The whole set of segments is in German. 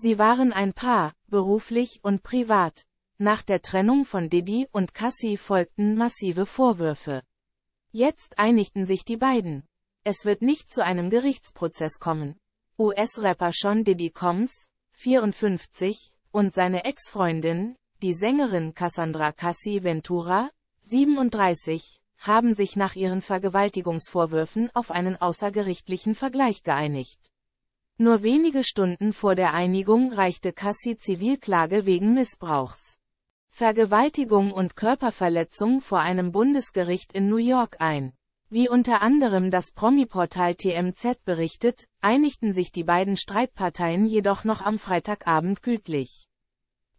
Sie waren ein Paar, beruflich und privat. Nach der Trennung von Diddy und Cassie folgten massive Vorwürfe. Jetzt einigten sich die beiden. Es wird nicht zu einem Gerichtsprozess kommen. US-Rapper Sean Diddy Combs, 54, und seine Ex-Freundin, die Sängerin Cassandra Cassie Ventura, 37, haben sich nach ihren Vergewaltigungsvorwürfen auf einen außergerichtlichen Vergleich geeinigt. Nur wenige Stunden vor der Einigung reichte Cassie Zivilklage wegen Missbrauchs, Vergewaltigung und Körperverletzung vor einem Bundesgericht in New York ein. Wie unter anderem das Promi-Portal TMZ berichtet, einigten sich die beiden Streitparteien jedoch noch am Freitagabend gütlich.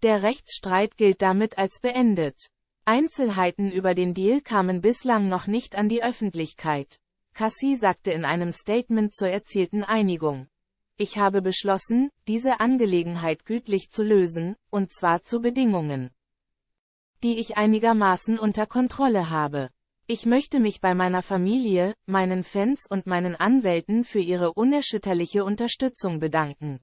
Der Rechtsstreit gilt damit als beendet. Einzelheiten über den Deal kamen bislang noch nicht an die Öffentlichkeit. Cassie sagte in einem Statement zur erzielten Einigung. Ich habe beschlossen, diese Angelegenheit gütlich zu lösen, und zwar zu Bedingungen, die ich einigermaßen unter Kontrolle habe. Ich möchte mich bei meiner Familie, meinen Fans und meinen Anwälten für ihre unerschütterliche Unterstützung bedanken.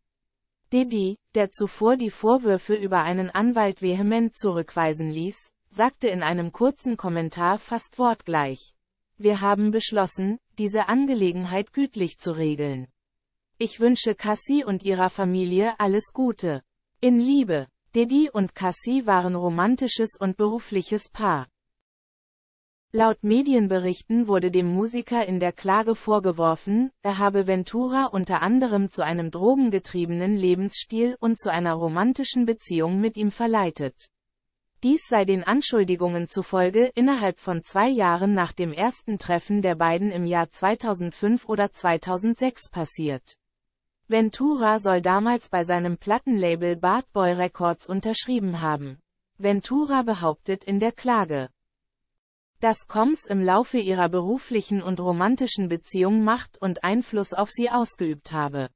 Didi, der zuvor die Vorwürfe über einen Anwalt vehement zurückweisen ließ, sagte in einem kurzen Kommentar fast wortgleich. Wir haben beschlossen, diese Angelegenheit gütlich zu regeln. Ich wünsche Cassie und ihrer Familie alles Gute. In Liebe, Didi und Cassie waren romantisches und berufliches Paar. Laut Medienberichten wurde dem Musiker in der Klage vorgeworfen, er habe Ventura unter anderem zu einem drogengetriebenen Lebensstil und zu einer romantischen Beziehung mit ihm verleitet. Dies sei den Anschuldigungen zufolge innerhalb von zwei Jahren nach dem ersten Treffen der beiden im Jahr 2005 oder 2006 passiert. Ventura soll damals bei seinem Plattenlabel Bad Boy Records unterschrieben haben. Ventura behauptet in der Klage, dass Combs im Laufe ihrer beruflichen und romantischen Beziehung Macht und Einfluss auf sie ausgeübt habe.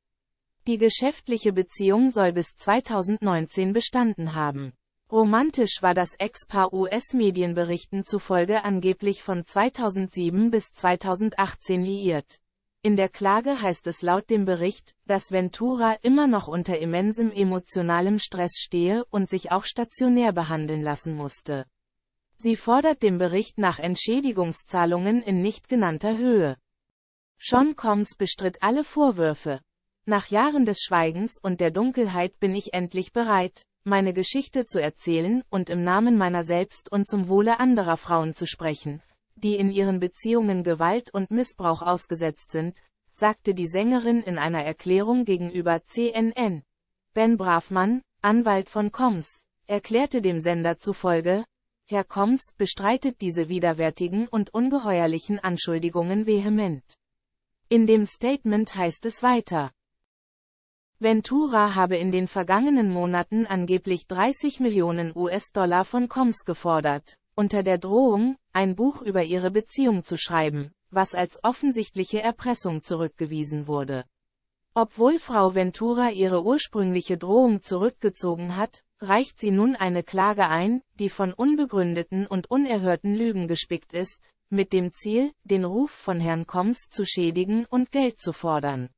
Die geschäftliche Beziehung soll bis 2019 bestanden haben. Romantisch war das Ex-Paar US-Medienberichten zufolge angeblich von 2007 bis 2018 liiert. In der Klage heißt es laut dem Bericht, dass Ventura immer noch unter immensem emotionalem Stress stehe und sich auch stationär behandeln lassen musste. Sie fordert dem Bericht nach Entschädigungszahlungen in nicht genannter Höhe. Sean Combs bestritt alle Vorwürfe. Nach Jahren des Schweigens und der Dunkelheit bin ich endlich bereit, meine Geschichte zu erzählen und im Namen meiner selbst und zum Wohle anderer Frauen zu sprechen die in ihren Beziehungen Gewalt und Missbrauch ausgesetzt sind, sagte die Sängerin in einer Erklärung gegenüber CNN. Ben Brafmann, Anwalt von Combs, erklärte dem Sender zufolge, Herr Combs bestreitet diese widerwärtigen und ungeheuerlichen Anschuldigungen vehement. In dem Statement heißt es weiter. Ventura habe in den vergangenen Monaten angeblich 30 Millionen US-Dollar von Combs gefordert, unter der Drohung, ein Buch über ihre Beziehung zu schreiben, was als offensichtliche Erpressung zurückgewiesen wurde. Obwohl Frau Ventura ihre ursprüngliche Drohung zurückgezogen hat, reicht sie nun eine Klage ein, die von unbegründeten und unerhörten Lügen gespickt ist, mit dem Ziel, den Ruf von Herrn Koms zu schädigen und Geld zu fordern.